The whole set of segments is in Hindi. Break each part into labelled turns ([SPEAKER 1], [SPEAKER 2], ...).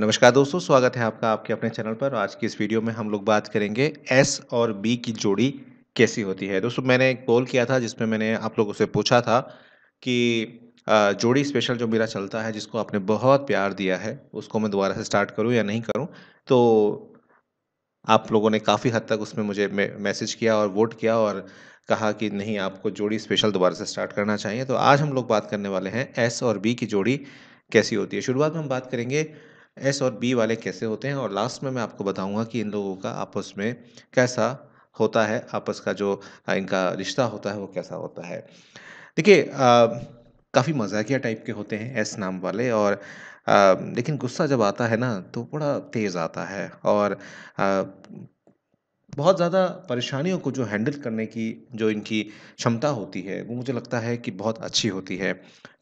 [SPEAKER 1] नमस्कार दोस्तों स्वागत है आपका आपके अपने चैनल पर आज की इस वीडियो में हम लोग बात करेंगे एस और बी की जोड़ी कैसी होती है दोस्तों मैंने एक कॉल किया था जिसमें मैंने आप लोगों से पूछा था कि जोड़ी स्पेशल जो मेरा चलता है जिसको आपने बहुत प्यार दिया है उसको मैं दोबारा से स्टार्ट करूँ या नहीं करूँ तो आप लोगों ने काफ़ी हद तक उसमें मुझे मैसेज किया और वोट किया और कहा कि नहीं आपको जोड़ी स्पेशल दोबारा से स्टार्ट करना चाहिए तो आज हम लोग बात करने वाले हैं एस और बी की जोड़ी कैसी होती है शुरुआत में हम बात करेंगे एस और बी वाले कैसे होते हैं और लास्ट में मैं आपको बताऊंगा कि इन लोगों का आपस में कैसा होता है आपस का जो इनका रिश्ता होता है वो कैसा होता है देखिए काफ़ी मजाकिया टाइप के होते हैं एस नाम वाले और आ, लेकिन गुस्सा जब आता है ना तो बड़ा तेज़ आता है और आ, बहुत ज़्यादा परेशानियों को जो हैंडल करने की जो इनकी क्षमता होती है वो मुझे लगता है कि बहुत अच्छी होती है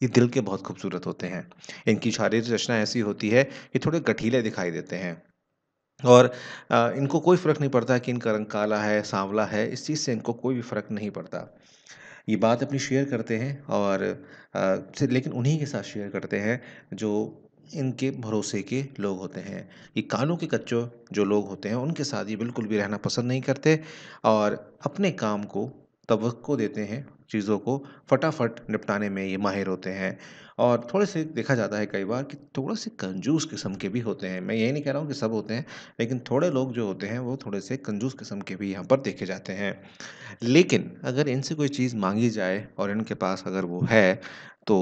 [SPEAKER 1] ये दिल के बहुत खूबसूरत होते हैं इनकी शारीरिक रचना ऐसी होती है कि थोड़े गठीले दिखाई देते हैं और इनको कोई फ़र्क नहीं पड़ता कि इनका रंग काला है सांवला है इस चीज़ से इनको कोई भी फ़र्क नहीं पड़ता ये बात अपनी शेयर करते हैं और लेकिन उन्हीं के साथ शेयर करते हैं जो इनके भरोसे के लोग होते हैं ये कानों के कच्चों जो लोग होते हैं उनके साथ ये बिल्कुल भी रहना पसंद नहीं करते और अपने काम को तवक्को देते हैं चीज़ों को फटाफट निपटाने में ये माहिर होते हैं और थोड़े से देखा जाता है कई बार कि थोड़े से कंजूस किस्म के भी होते हैं मैं यही नहीं कह रहा हूँ कि सब होते हैं लेकिन थोड़े लोग जो होते हैं वो थोड़े से कंजूस किस्म के भी यहाँ पर देखे जाते हैं लेकिन अगर इनसे कोई चीज़ मांगी जाए और इनके पास अगर वो है तो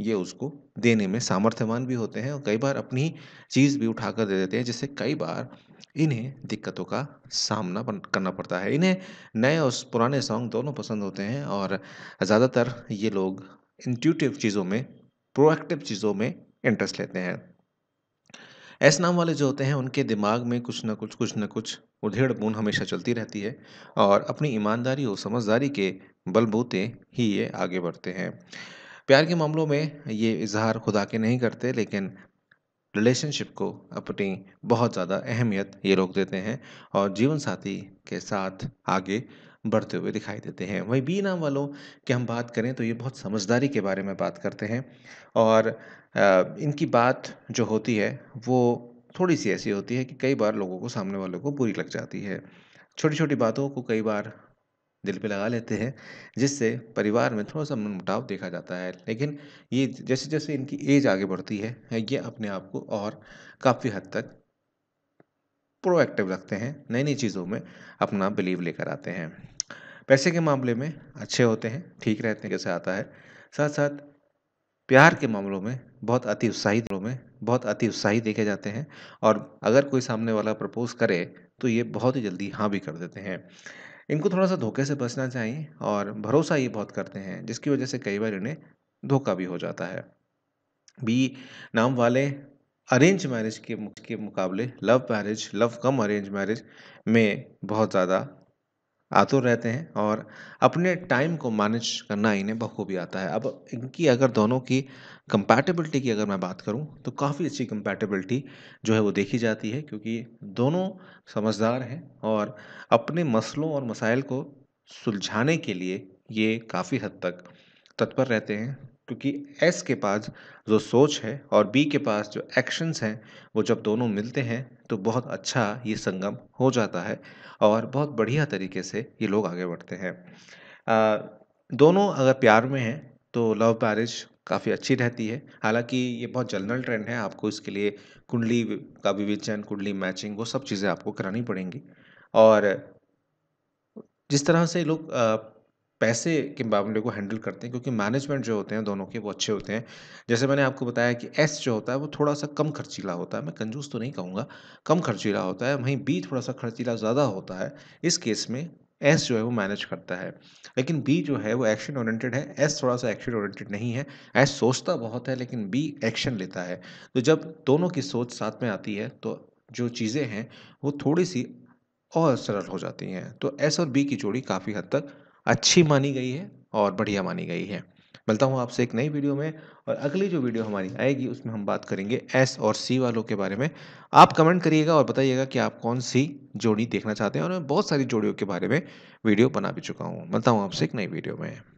[SPEAKER 1] ये उसको देने में सामर्थ्यवान भी होते हैं और कई बार अपनी चीज़ भी उठा कर दे देते हैं जिससे कई बार इन्हें दिक्कतों का सामना करना पड़ता है इन्हें नए और पुराने सॉन्ग दोनों पसंद होते हैं और ज़्यादातर ये लोग इंट्यूटिव चीज़ों में प्रोएक्टिव चीज़ों में इंटरेस्ट लेते हैं ऐस नाम वाले जो होते हैं उनके दिमाग में कुछ ना कुछ कुछ ना कुछ उधेड़ बूंद हमेशा चलती रहती है और अपनी ईमानदारी और समझदारी के बलबूते ही ये आगे बढ़ते हैं प्यार के मामलों में ये इजहार खुदा के नहीं करते लेकिन रिलेशनशिप को अपनी बहुत ज़्यादा अहमियत ये लोग देते हैं और जीवन साथी के साथ आगे बढ़ते हुए दिखाई देते हैं वहीं बी नाम वालों की हम बात करें तो ये बहुत समझदारी के बारे में बात करते हैं और इनकी बात जो होती है वो थोड़ी सी ऐसी होती है कि कई बार लोगों को सामने वालों को बुरी लग जाती है छोटी छोटी बातों को कई बार दिल पे लगा लेते हैं जिससे परिवार में थोड़ा सा मनमुटाव देखा जाता है लेकिन ये जैसे जैसे इनकी एज आगे बढ़ती है ये अपने आप को और काफ़ी हद तक प्रोएक्टिव रखते हैं नई नई चीज़ों में अपना बिलीव लेकर आते हैं पैसे के मामले में अच्छे होते हैं ठीक रहते कैसे आता है साथ साथ प्यार के मामलों में बहुत अति उत्साहित में बहुत अति उत्साही देखे जाते हैं और अगर कोई सामने वाला प्रपोज करे तो ये बहुत ही जल्दी हाँ भी कर देते हैं इनको थोड़ा सा धोखे से बचना चाहिए और भरोसा ये बहुत करते हैं जिसकी वजह से कई बार इन्हें धोखा भी हो जाता है बी नाम वाले अरेंज मैरिज के के मुकाबले लव मैरिज लव कम अरेंज मैरिज में बहुत ज़्यादा आतुर रहते हैं और अपने टाइम को मैनेज करना इन्हें बखूबी आता है अब इनकी अगर दोनों की कंपैटिबिलिटी की अगर मैं बात करूं तो काफ़ी अच्छी कंपैटिबिलिटी जो है वो देखी जाती है क्योंकि दोनों समझदार हैं और अपने मसलों और मसाइल को सुलझाने के लिए ये काफ़ी हद तक तत्पर रहते हैं क्योंकि एस के पास जो सोच है और बी के पास जो एक्शंस हैं वो जब दोनों मिलते हैं तो बहुत अच्छा ये संगम हो जाता है और बहुत बढ़िया तरीके से ये लोग आगे बढ़ते हैं आ, दोनों अगर प्यार में हैं तो लव मैरिज काफ़ी अच्छी रहती है हालांकि ये बहुत जनरल ट्रेंड है आपको इसके लिए कुंडली का विवेचन कुंडली मैचिंग वो सब चीज़ें आपको करानी पड़ेंगी और जिस तरह से लोग पैसे के मामले को हैंडल करते हैं क्योंकि मैनेजमेंट जो होते हैं दोनों के वो अच्छे होते हैं जैसे मैंने आपको बताया कि एस जो होता है वो थोड़ा सा कम खर्चीला होता है मैं कंजूस तो नहीं कहूँगा कम खर्चीला होता है वहीं बी थोड़ा सा खर्चीला ज़्यादा होता है इस केस में एस जो है वो मैनेज करता है लेकिन बी जो है वो एक्शन ओरिएंटेड है एस थोड़ा सा एक्शन ओरिएंटेड नहीं है एस सोचता बहुत है लेकिन बी एक्शन लेता है तो जब दोनों की सोच साथ में आती है तो जो चीज़ें हैं वो थोड़ी सी और सरल हो जाती हैं तो एस और बी की जोड़ी काफ़ी हद तक अच्छी मानी गई है और बढ़िया मानी गई है मिलता हूँ आपसे एक नई वीडियो में और अगली जो वीडियो हमारी आएगी उसमें हम बात करेंगे एस और सी वालों के बारे में आप कमेंट करिएगा और बताइएगा कि आप कौन सी जोड़ी देखना चाहते हैं और मैं बहुत सारी जोड़ियों के बारे में वीडियो बना भी चुका हूँ मिलता हूँ आपसे एक नई वीडियो में